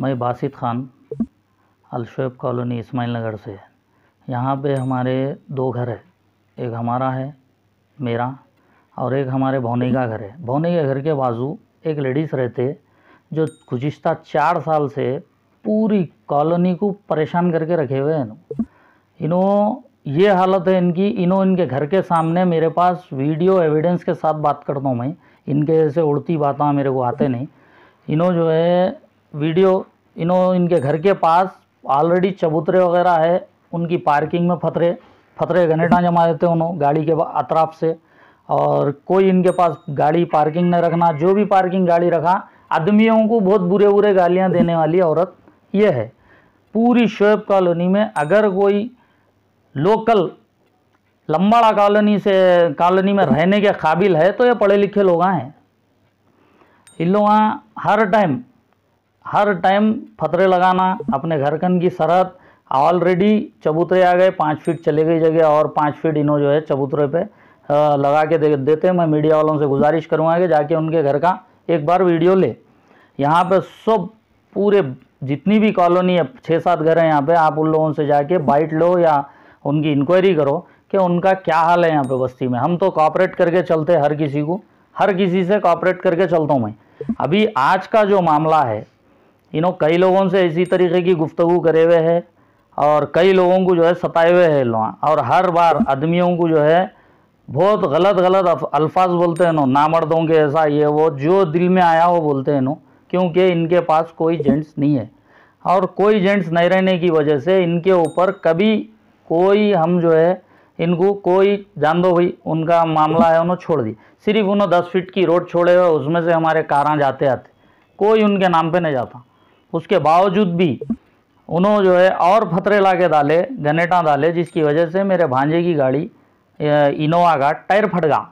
मैं बासित ख़ान अलशोएब कॉलोनी इस्माइल नगर से यहाँ पे हमारे दो घर है एक हमारा है मेरा और एक हमारे भौनी का घर है भौनी के घर के बाजू एक लेडीज़ रहते जो गुज्त चार साल से पूरी कॉलोनी को परेशान करके रखे हुए हैं इनो ये हालत है इनकी इनो इनके घर के सामने मेरे पास वीडियो एविडेंस के साथ बात करता हूँ मैं इनके जैसे उड़ती बातें मेरे को आते नहीं इनो जो है वीडियो इन्हों इनके घर के पास ऑलरेडी चबूतरे वगैरह है उनकी पार्किंग में फतरे फतरे घनेटा जमा देते हैं उन्होंने गाड़ी के अतराफ से और कोई इनके पास गाड़ी पार्किंग न रखना जो भी पार्किंग गाड़ी रखा आदमियों को बहुत बुरे बुरे गालियाँ देने वाली औरत ये है पूरी शोएब कॉलोनी में अगर कोई लोकल लंबाड़ा कॉलोनी से कॉलोनी में रहने के काबिल है तो ये पढ़े लिखे लोग हैं इन लोग हर टाइम हर टाइम फतरे लगाना अपने घरकन की सरहद ऑलरेडी चबूतरे आ गए पाँच फीट चले गई जगह और पाँच फीट इन्हों जो है चबूतरे पे लगा के दे देते हैं मैं मीडिया वालों से गुजारिश करूँगा कि जाके उनके घर का एक बार वीडियो ले यहाँ पे सब पूरे जितनी भी कॉलोनी है छः सात घर हैं यहाँ पे आप उन लोगों से जाके बाइट लो या उनकी इंक्वायरी करो कि उनका क्या हाल है यहाँ पर बस्ती में हम तो कॉपरेट करके चलते हर किसी को हर किसी से कॉपरेट करके चलता हूँ मैं अभी आज का जो मामला है यू नो कई लोगों से इसी तरीके की गुफ्तु करे हुए है और कई लोगों को जो है सताए हुए है लोग और हर बार आदमियों को जो है बहुत गलत गलत अल्फाज बोलते हैं नो नामर्दों के ऐसा ये वो जो दिल में आया वो बोलते हैं नो क्योंकि इनके पास कोई जेंट्स नहीं है और कोई जेंट्स नहीं रहने की वजह से इनके ऊपर कभी कोई हम जो है इनको कोई जान दो भाई उनका मामला है उन्होंने छोड़ दी सिर्फ उन्होंने दस फीट की रोड छोड़े हुए उसमें से हमारे कारां जाते आते कोई उनके नाम पे नहीं जाता उसके बावजूद भी उन्होंने जो है और फतरे ला के डाले गनेटा डाले जिसकी वजह से मेरे भांजे की गाड़ी इनोवा का टायर फट गया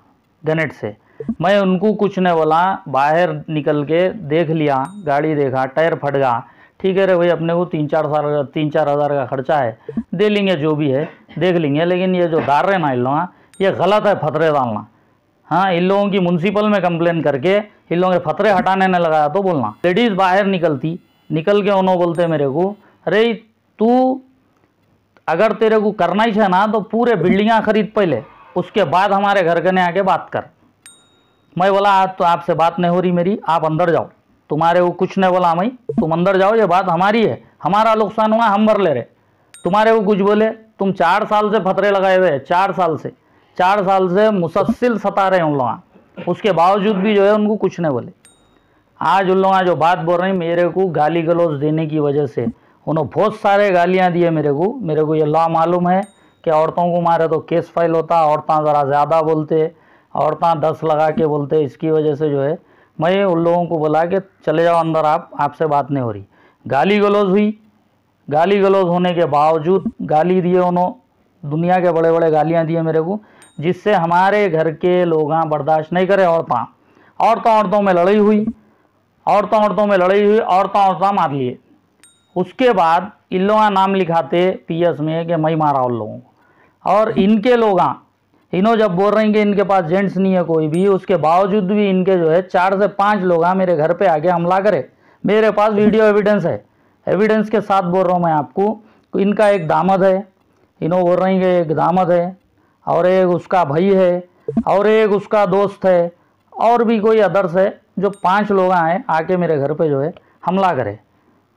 गनेट से मैं उनको कुछ नहीं बोला बाहर निकल के देख लिया गाड़ी देखा टायर फट गया ठीक है रे भाई अपने को तीन चार साल तीन चार हज़ार का खर्चा है दे लेंगे जो भी है देख लेंगे लेकिन ये जो दार रहे ना इन लोग ये गलत है फतरे डालना हाँ इन लोगों की म्यूनसिपल में कंप्लेन करके इन लोगों के फतरे हटाने नहीं लगाया तो बोलना लेडीज़ बाहर निकलती निकल के उन्होंने बोलते मेरे को अरे तू अगर तेरे को करना ही है ना तो पूरे बिल्डिंगा खरीद पहले उसके बाद हमारे घर ने आके बात कर मैं बोला आज तो आपसे बात नहीं हो रही मेरी आप अंदर जाओ तुम्हारे को कुछ नहीं बोला मैं तुम अंदर जाओ ये बात हमारी है हमारा नुकसान हुआ हम भर ले रहे तुम्हारे को कुछ बोले तुम चार साल से फतरे लगाए हुए चार साल से चार साल से मुसलसिल सता रहे उन लोग उसके बावजूद भी जो है उनको कुछ नहीं बोले आज उन लोग जो बात बोल रहे हैं मेरे को गाली गलौज देने की वजह से उन्होंने बहुत सारे गालियाँ दिए मेरे को मेरे को ये लॉ मालूम है कि औरतों को मारे तो केस फाइल होता औरतें ज़रा ज़्यादा बोलते औरतें दस लगा के बोलते इसकी वजह से जो है मैं उन लोगों को बोला कि चले जाओ अंदर आप आपसे बात नहीं हो रही गाली गलौज हुई गाली गलौज होने के बावजूद गाली दिए उन्होंने दुनिया के बड़े बड़े गालियाँ दिए मेरे को जिससे हमारे घर के लोग हाँ बर्दाश्त नहीं करे औरतें औरतों औरतों में लड़ाई हुई औरतों औरतों में लड़ाई हुई औरतों औरतों मार लिए उसके बाद इन लोग नाम लिखाते पीएस में कि मई मारा उन लोगों को और इनके लोग इनो जब बोल रहे हैं कि इनके पास जेंट्स नहीं है कोई भी उसके बावजूद भी इनके जो है चार से पाँच लोग मेरे घर पर आके हमला करे मेरे पास वीडियो एविडेंस है एविडेंस के साथ बोल रहा हूँ मैं आपको इनका एक दामद है इनो बोल रही कि एक दामद है और एक उसका भाई है और एक उसका दोस्त है और भी कोई अदर्स है जो पांच लोग आए आके मेरे घर पे जो है हमला करे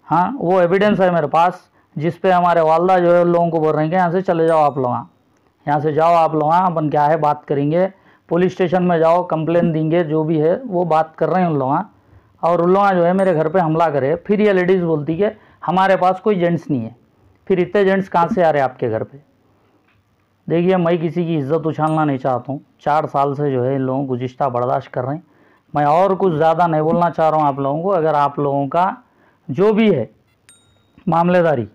हाँ वो एविडेंस है मेरे पास जिस पे हमारे वालदा जो है लोगों को बोल रहे हैं कि यहाँ से चले जाओ आप लोग हाँ। यहाँ से जाओ आप लोग हाँ, अपन क्या है बात करेंगे पुलिस स्टेशन में जाओ कंप्लेन देंगे जो भी है वो बात कर रहे हैं उन लोग हाँ। और उन लोग जो है मेरे घर पर हमला करे फिर ये लेडीज़ बोलती कि हमारे पास कोई जेंट्स नहीं है फिर इतने जेंट्स कहाँ से आ रहे आपके घर पर देखिए मैं किसी की इज्जत उछालना नहीं चाहता हूँ चार साल से जो है इन लोगों गुजश्ता बर्दाश्त कर रहे हैं मैं और कुछ ज़्यादा नहीं बोलना चाह रहा हूँ आप लोगों को अगर आप लोगों का जो भी है मामलेदारी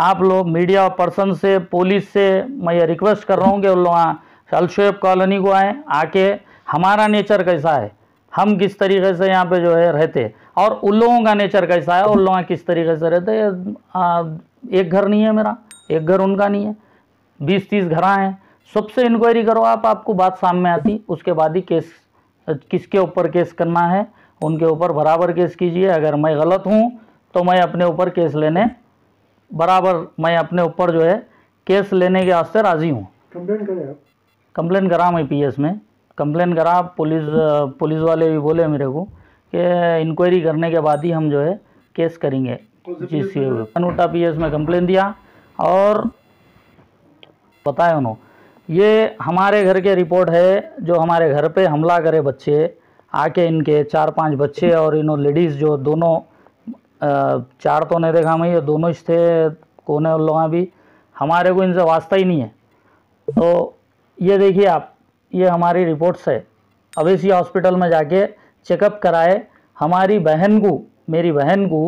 आप लोग मीडिया पर्सन से पुलिस से मैं ये रिक्वेस्ट कर रहा हूँ कि उन लोग अलशेब कॉलोनी को आए आके हमारा नेचर कैसा है हम किस तरीके से यहाँ पे जो है रहते और उन लोगों का नेचर कैसा है उन लोग किस तरीके से रहते एक घर नहीं है मेरा एक घर उनका नहीं है बीस तीस घर हैं सबसे इंक्वायरी करो आप आपको बात सामने आती उसके बाद ही केस तो किसके ऊपर केस करना है उनके ऊपर बराबर केस कीजिए अगर मैं गलत हूँ तो मैं अपने ऊपर केस लेने बराबर मैं अपने ऊपर जो है केस लेने के वास्ते राज़ी हूँ कंप्लेन करें आप करा मैं पीएस में कंप्लेन करा पुलिस पुलिस वाले भी बोले मेरे को कि इंक्वायरी करने के बाद ही हम जो है केस करेंगे जिससे सी पी एस में कंप्लेन दिया और बताया उन्होंने ये हमारे घर के रिपोर्ट है जो हमारे घर पे हमला करे बच्चे आके इनके चार पांच बच्चे और इनो लेडीज़ जो दोनों चार तो नहीं देखा मैं ये दोनों ही थे कोने और लोग भी हमारे को इनसे वास्ता ही नहीं है तो ये देखिए आप ये हमारी रिपोर्ट्स है इसी हॉस्पिटल में जाके चेकअप कराए हमारी बहन को मेरी बहन को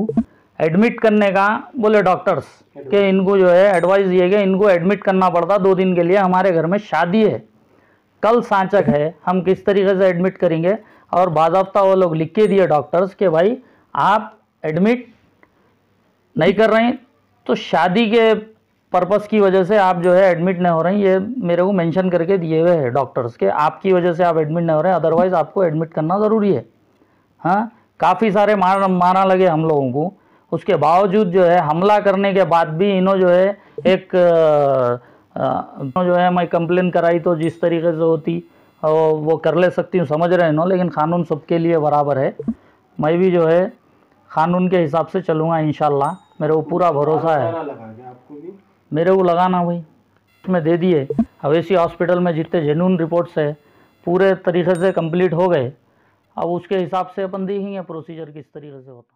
एडमिट करने का बोले डॉक्टर्स के इनको जो है एडवाइस दिए गए इनको एडमिट करना पड़ता दो दिन के लिए हमारे घर में शादी है कल सांचक है हम किस तरीके से एडमिट करेंगे और बाजाबता वो लोग लिख के दिए डॉक्टर्स के भाई आप एडमिट नहीं कर रहे हैं तो शादी के पर्पस की वजह से आप जो है एडमिट नहीं हो रहे हैं ये मेरे को मेंशन करके दिए हुए हैं डॉक्टर्स के आपकी वजह से आप एडमिट नहीं हो रहे हैं अदरवाइज़ आपको एडमिट करना ज़रूरी है हाँ काफ़ी सारे मार मारा लगे हम लोगों को उसके बावजूद जो है हमला करने के बाद भी इन्हों जो है एक आ, जो है मैं कंप्लेन कराई तो जिस तरीके से होती वो कर ले सकती हूँ समझ रहे इन्हों लेकिन कानून सबके लिए बराबर है मैं भी जो है कानून के हिसाब से चलूँगा इन मेरे को पूरा भरोसा है मेरे को लगाना भाई में दे दिए अवेसी हॉस्पिटल में जितने जेनून रिपोर्ट्स है पूरे तरीके से कंप्लीट हो गए अब उसके हिसाब से अपन देखेंगे प्रोसीजर किस तरीके से होता